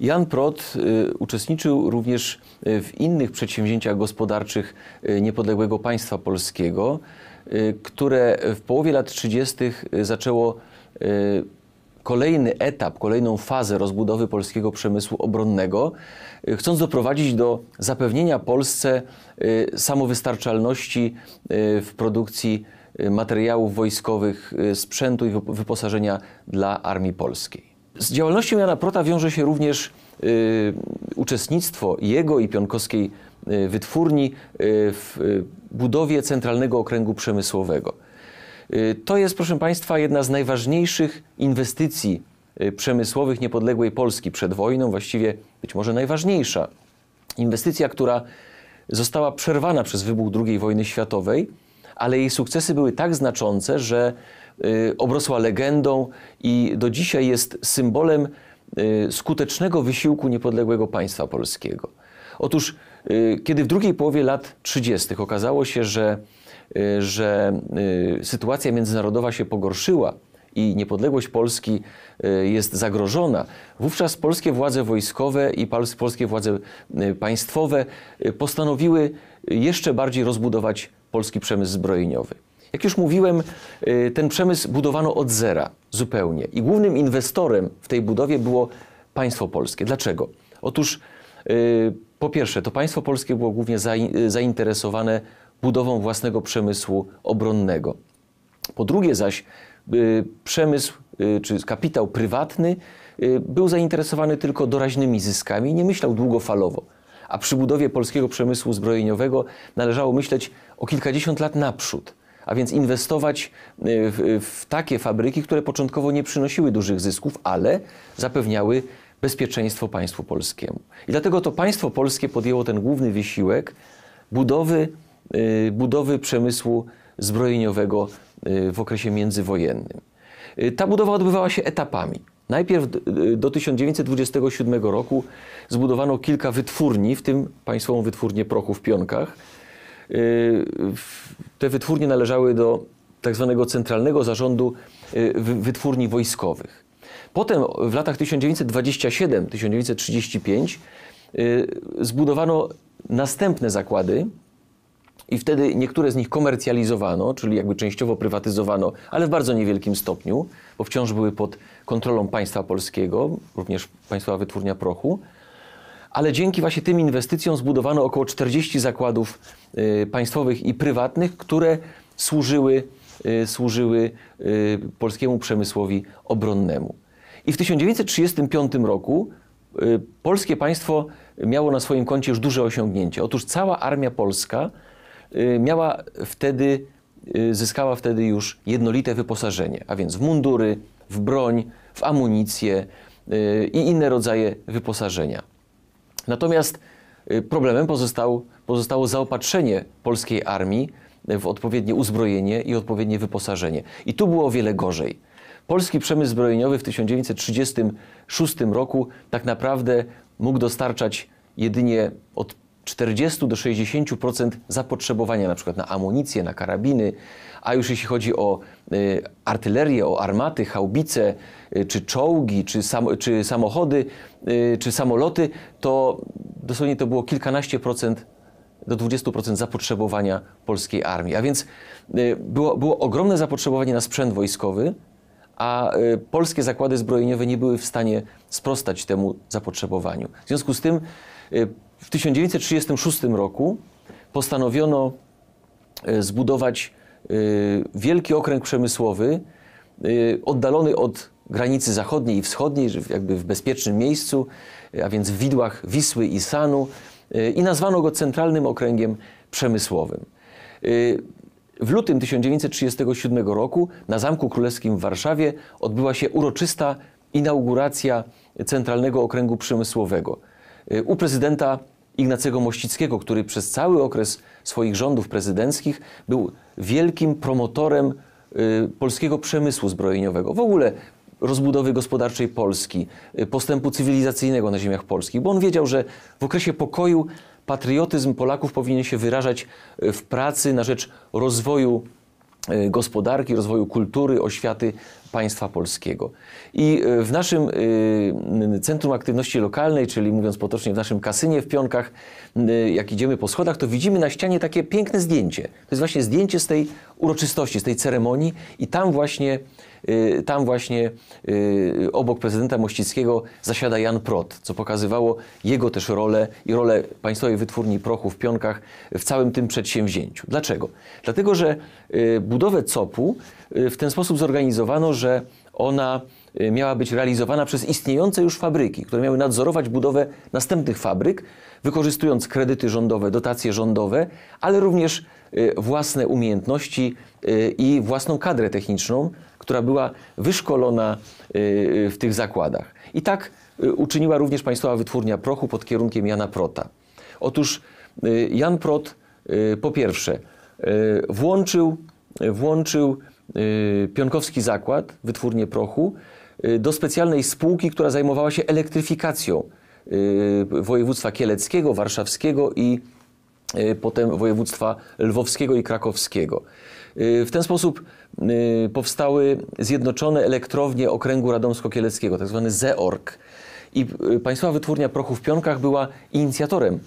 Jan Prot y, uczestniczył również y, w innych przedsięwzięciach gospodarczych y, niepodległego państwa polskiego, które w połowie lat 30. zaczęło kolejny etap, kolejną fazę rozbudowy polskiego przemysłu obronnego, y, chcąc doprowadzić do zapewnienia Polsce y, samowystarczalności y, w produkcji materiałów wojskowych, sprzętu i wyposażenia dla armii polskiej. Z działalnością Jana Prota wiąże się również uczestnictwo jego i Pionkowskiej wytwórni w budowie Centralnego Okręgu Przemysłowego. Y, to jest, proszę Państwa, jedna z najważniejszych inwestycji y, przemysłowych niepodległej Polski przed wojną, właściwie być może najważniejsza. Inwestycja, która została przerwana przez wybuch II wojny światowej, ale jej sukcesy były tak znaczące, że y, obrosła legendą i do dzisiaj jest symbolem skutecznego wysiłku niepodległego państwa polskiego. Otóż, kiedy w drugiej połowie lat 30. okazało się, że Y, że y, sytuacja międzynarodowa się pogorszyła i niepodległość Polski y, jest zagrożona, wówczas polskie władze wojskowe i polskie władze państwowe postanowiły jeszcze bardziej rozbudować polski przemysł zbrojeniowy. Jak już mówiłem, ten przemysł budowano od zera zupełnie i głównym inwestorem w tej budowie było państwo polskie. Dlaczego? Otóż po pierwsze, to państwo polskie było głównie zainteresowane budową własnego przemysłu obronnego. Po drugie zaś y, przemysł y, czy kapitał prywatny y, był zainteresowany tylko doraźnymi zyskami, nie myślał długofalowo. A przy budowie polskiego przemysłu zbrojeniowego należało myśleć o kilkadziesiąt lat naprzód a więc inwestować w, w, takie fabryki, które początkowo nie przynosiły dużych zysków, ale zapewniały bezpieczeństwo państwu polskiemu. I dlatego to państwo polskie podjęło ten główny wysiłek budowy Y, budowy przemysłu zbrojeniowego y, w okresie międzywojennym. Y, ta budowa odbywała się etapami. Najpierw do 1927 roku zbudowano kilka wytwórni, w tym Państwową Wytwórnię Prochu w Pionkach. Te wytwórnie należały do tzw. Tak centralnego Zarządu Wytwórni Wojskowych. Potem w latach 1927-1935 zbudowano następne zakłady i wtedy niektóre z nich komercjalizowano, czyli jakby częściowo prywatyzowano, ale w bardzo niewielkim stopniu, bo wciąż były pod kontrolą państwa polskiego, również Państwowa Wytwórnia Prochu. Ale dzięki właśnie tym inwestycjom zbudowano około 40 zakładów y, państwowych i prywatnych, które służyły, y, służyły y, polskiemu przemysłowi obronnemu. I w 1935 roku polskie państwo miało na swoim koncie już duże osiągnięcie. Otóż cała armia polska Y, miała wtedy, y, zyskała wtedy już jednolite wyposażenie, a więc w mundury, w broń, w amunicję y, i inne rodzaje wyposażenia. Natomiast problemem pozostał, pozostało zaopatrzenie polskiej armii w odpowiednie uzbrojenie i odpowiednie wyposażenie. I tu było o wiele gorzej. Polski przemysł zbrojeniowy w 1936 roku tak naprawdę mógł dostarczać jedynie od 40 do 60% zapotrzebowania na przykład na amunicję, na karabiny, a już jeśli chodzi o y, artylerię, o armaty, haubice, y, czy czołgi, czy, sam, czy samochody, y, czy samoloty, to dosłownie to było kilkanaście procent do 20% zapotrzebowania polskiej armii. A więc y, było, było ogromne zapotrzebowanie na sprzęt wojskowy, a y, polskie zakłady zbrojeniowe nie były w stanie sprostać temu zapotrzebowaniu. W związku z tym y, w 1936 roku postanowiono e, zbudować e, wielki okręg przemysłowy e, oddalony od granicy zachodniej i wschodniej, jakby w bezpiecznym miejscu, a więc w widłach Wisły i Sanu i nazwano go Centralnym Okręgiem Przemysłowym. W lutym 1937 roku na Zamku Królewskim w Warszawie odbyła się uroczysta inauguracja Centralnego Okręgu Przemysłowego. Y, u prezydenta Ignacego Mościckiego, który przez cały okres swoich rządów prezydenckich był wielkim promotorem y, polskiego przemysłu zbrojeniowego, w ogóle rozbudowy gospodarczej Polski, y, postępu cywilizacyjnego na ziemiach polskich, bo on wiedział, że w okresie pokoju patriotyzm Polaków powinien się wyrażać w pracy na rzecz rozwoju Y, gospodarki, rozwoju kultury, oświaty państwa polskiego. I y, w naszym y, Centrum Aktywności Lokalnej, czyli mówiąc potocznie w naszym kasynie w Pionkach, jak idziemy po schodach, to widzimy na ścianie takie piękne zdjęcie. To jest właśnie zdjęcie z tej uroczystości, z tej ceremonii i tam właśnie Y, tam właśnie y, obok prezydenta Mościckiego zasiada Jan Prot, co pokazywało jego też rolę i rolę Państwowej Wytwórni Prochu w Pionkach w całym tym przedsięwzięciu. Dlaczego? Dlatego, że y, budowę COP-u w ten sposób zorganizowano, że ona miała być realizowana przez istniejące już fabryki, które miały nadzorować budowę następnych fabryk, wykorzystując kredyty rządowe, dotacje rządowe, ale również własne umiejętności i własną kadrę techniczną, która była wyszkolona y, y, w tych zakładach. I tak y, uczyniła również Państwowa Wytwórnia Prochu pod kierunkiem Jana Prota. Otóż Jan Prot po pierwsze włączył, włączył Pionkowski Zakład, Wytwórnie Prochu, do specjalnej spółki, która zajmowała się elektryfikacją województwa kieleckiego, warszawskiego i Y, potem województwa lwowskiego i krakowskiego. Y, w ten sposób y, powstały zjednoczone elektrownie okręgu radomsko-kieleckiego, tzw. Tak zwany ZEORG. I Państwowa Wytwórnia Prochu w Pionkach była inicjatorem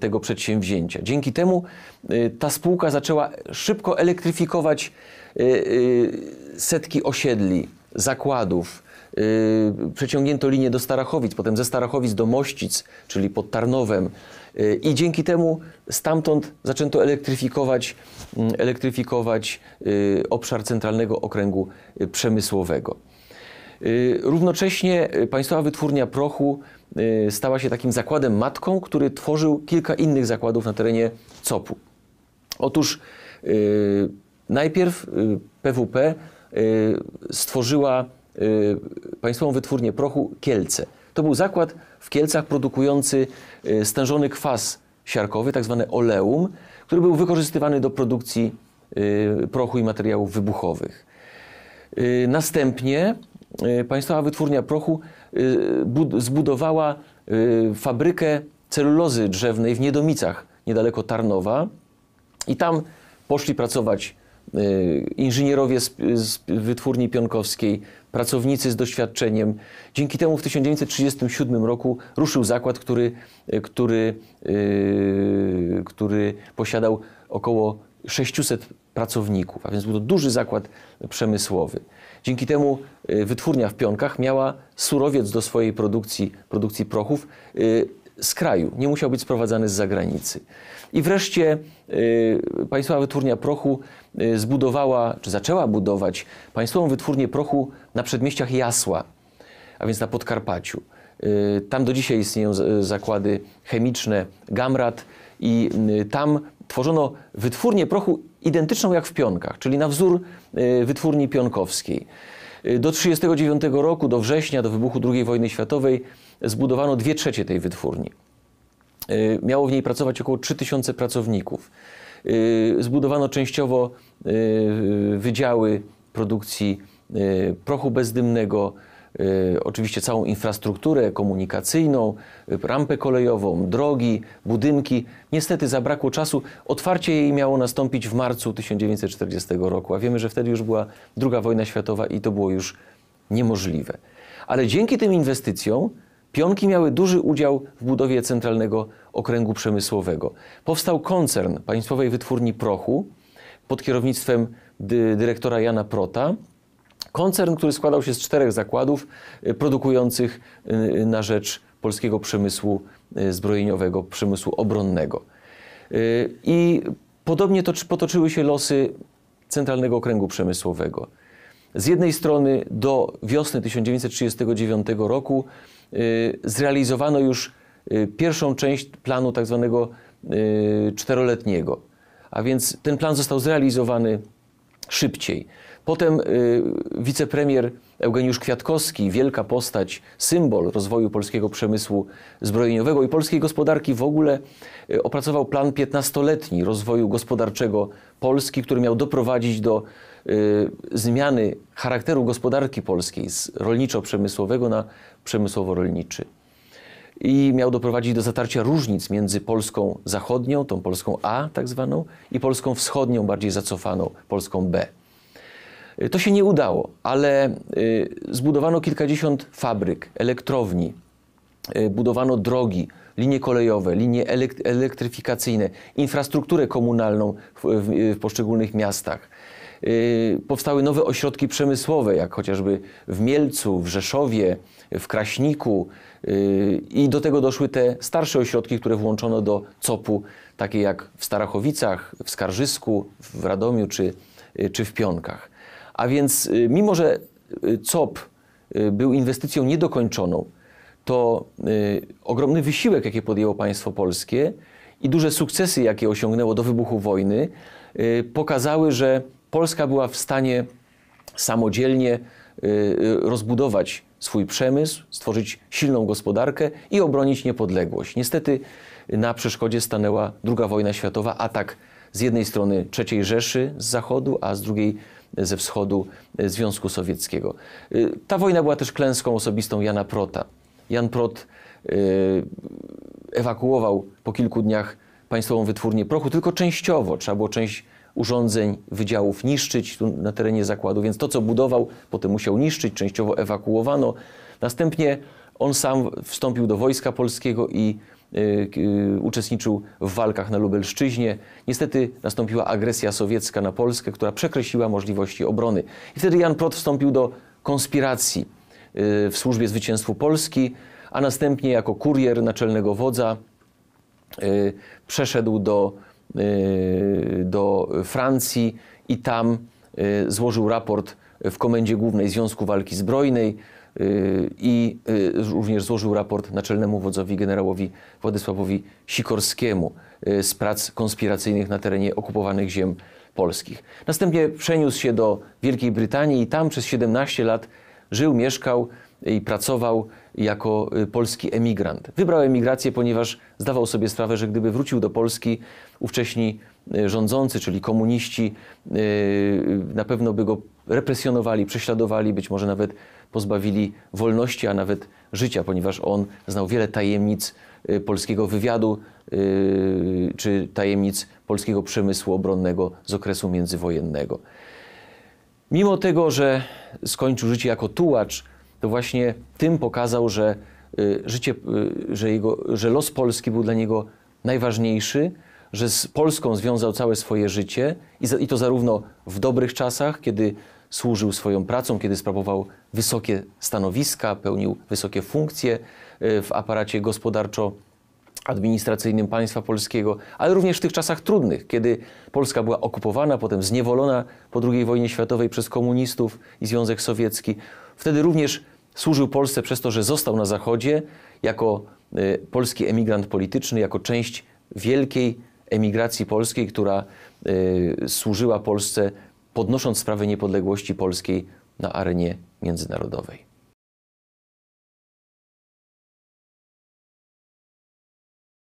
tego przedsięwzięcia. Dzięki temu ta spółka zaczęła szybko elektryfikować setki osiedli, zakładów, Y, przeciągnięto linię do Starachowic, potem ze Starachowic do Mościc, czyli pod Tarnowem. Y, I dzięki temu stamtąd zaczęto elektryfikować, mm, elektryfikować y, obszar Centralnego Okręgu Przemysłowego. Równocześnie Państwowa Wytwórnia Prochu stała się takim zakładem matką, który tworzył kilka innych zakładów na terenie COP-u. Otóż najpierw PWP stworzyła Y, państwową Wytwórnię Prochu Kielce. To był zakład w Kielcach produkujący y, stężony kwas siarkowy, tak zwany oleum, który był wykorzystywany do produkcji y, prochu i materiałów wybuchowych. Następnie Państwowa Wytwórnia Prochu zbudowała fabrykę celulozy drzewnej w Niedomicach, niedaleko Tarnowa. I tam poszli pracować Y, inżynierowie z, z wytwórni pionkowskiej, pracownicy z doświadczeniem. Dzięki temu w 1937 roku ruszył zakład, który, y, który, yy, który posiadał około 600 pracowników, a więc był to duży zakład przemysłowy. Dzięki temu y, wytwórnia w Pionkach miała surowiec do swojej produkcji, produkcji prochów. Yy, z kraju, nie musiał być sprowadzany z zagranicy. I wreszcie y, Państwowa Wytwórnia Prochu y, zbudowała, czy zaczęła budować Państwową Wytwórnię Prochu na przedmieściach Jasła, a więc na Podkarpaciu. Y, tam do dzisiaj istnieją y, zakłady chemiczne Gamrat i y, tam tworzono wytwórnię prochu identyczną jak w Pionkach, czyli na wzór y, wytwórni pionkowskiej. Y, do 1939 roku, do września, do wybuchu II wojny światowej zbudowano dwie trzecie tej wytwórni. Y, miało w niej pracować około 3000 pracowników. Y, zbudowano częściowo wydziały produkcji prochu bezdymnego, Y, oczywiście całą infrastrukturę komunikacyjną, y, rampę kolejową, drogi, budynki. Niestety zabrakło czasu. Otwarcie jej miało nastąpić w marcu 1940 roku, a wiemy, że wtedy już była II wojna światowa i to było już niemożliwe. Ale dzięki tym inwestycjom Pionki miały duży udział w budowie centralnego okręgu przemysłowego. Powstał koncern Państwowej Wytwórni Prochu pod kierownictwem dyrektora Jana Prota, Koncern, który składał się z czterech zakładów y, produkujących y, na rzecz polskiego przemysłu y, zbrojeniowego, przemysłu obronnego. I podobnie to, potoczyły się losy Centralnego Okręgu Przemysłowego. Z jednej strony do wiosny 1939 roku zrealizowano już pierwszą część planu tak zwanego czteroletniego. A więc ten plan został zrealizowany szybciej. Potem y, wicepremier Eugeniusz Kwiatkowski, wielka postać, symbol rozwoju polskiego przemysłu zbrojeniowego i polskiej gospodarki w ogóle, y, opracował plan 15-letni rozwoju gospodarczego Polski, który miał doprowadzić do y, zmiany charakteru gospodarki polskiej z rolniczo-przemysłowego na przemysłowo-rolniczy i miał doprowadzić do zatarcia różnic między Polską zachodnią, tą Polską A tak zwaną, i Polską wschodnią, bardziej zacofaną, Polską B. Y, to się nie udało, ale y, zbudowano kilkadziesiąt fabryk, elektrowni, y, budowano drogi, linie kolejowe, linie elektryfikacyjne, infrastrukturę komunalną w, poszczególnych miastach. Powstały nowe ośrodki przemysłowe, jak chociażby w Mielcu, w Rzeszowie, w Kraśniku, i do tego doszły te starsze ośrodki, które włączono do COP-u, takie jak w Starachowicach, w Skarżysku, w Radomiu czy, czy w Pionkach. A więc y, mimo, że y, COP y, był inwestycją niedokończoną, to ogromny wysiłek, jaki podjęło państwo polskie i duże sukcesy, jakie osiągnęło do wybuchu wojny, pokazały, że Polska była w stanie samodzielnie rozbudować swój przemysł, stworzyć silną gospodarkę i obronić niepodległość. Niestety na przeszkodzie stanęła II wojna światowa, atak z jednej strony III Rzeszy z zachodu, a z drugiej ze wschodu e, Związku Sowieckiego. E, ta wojna była też klęską osobistą Jana Prota. Jan Prot e, ewakuował po kilku dniach Państwową Wytwórnię Prochu, tylko częściowo. Trzeba było część urządzeń, wydziałów niszczyć na terenie zakładu, więc to, co budował, potem musiał niszczyć, częściowo ewakuowano. Następnie on sam wstąpił do Wojska Polskiego i Y, y, uczestniczył w walkach na Lubelszczyźnie. Niestety nastąpiła agresja sowiecka na Polskę, która przekreśliła możliwości obrony. I wtedy Jan Prot wstąpił do konspiracji y, w służbie zwycięstwu Polski, a następnie jako kurier naczelnego wodza przeszedł do, do Francji i tam złożył raport w Komendzie Głównej Związku Walki Zbrojnej Y, i y, również złożył raport naczelnemu wodzowi generałowi Władysławowi Sikorskiemu y, z prac konspiracyjnych na terenie okupowanych ziem polskich. Następnie przeniósł się do Wielkiej Brytanii i tam przez 17 lat żył, mieszkał i pracował jako polski emigrant. Wybrał emigrację, ponieważ zdawał sobie sprawę, że gdyby wrócił do Polski, ówcześni rządzący, czyli komuniści, na pewno by go represjonowali, prześladowali, być może nawet pozbawili wolności, a nawet życia, ponieważ on znał wiele tajemnic y, polskiego wywiadu y, czy tajemnic polskiego przemysłu obronnego z okresu międzywojennego. Mimo tego, że skończył życie jako tułacz, to właśnie tym pokazał, że, y, życie, że, jego, że los Polski był dla niego najważniejszy, że z Polską związał całe swoje życie i, to zarówno w dobrych czasach, kiedy służył swoją pracą, kiedy sprawował wysokie stanowiska, pełnił wysokie funkcje e, w aparacie gospodarczo administracyjnym państwa polskiego, ale również w tych czasach trudnych, kiedy Polska była okupowana, potem zniewolona po II wojnie światowej przez komunistów i Związek Sowiecki. Wtedy również służył Polsce przez to, że został na Zachodzie jako e, polski emigrant polityczny, jako część wielkiej emigracji polskiej, która e, służyła Polsce podnosząc sprawę niepodległości Polski na arenie międzynarodowej.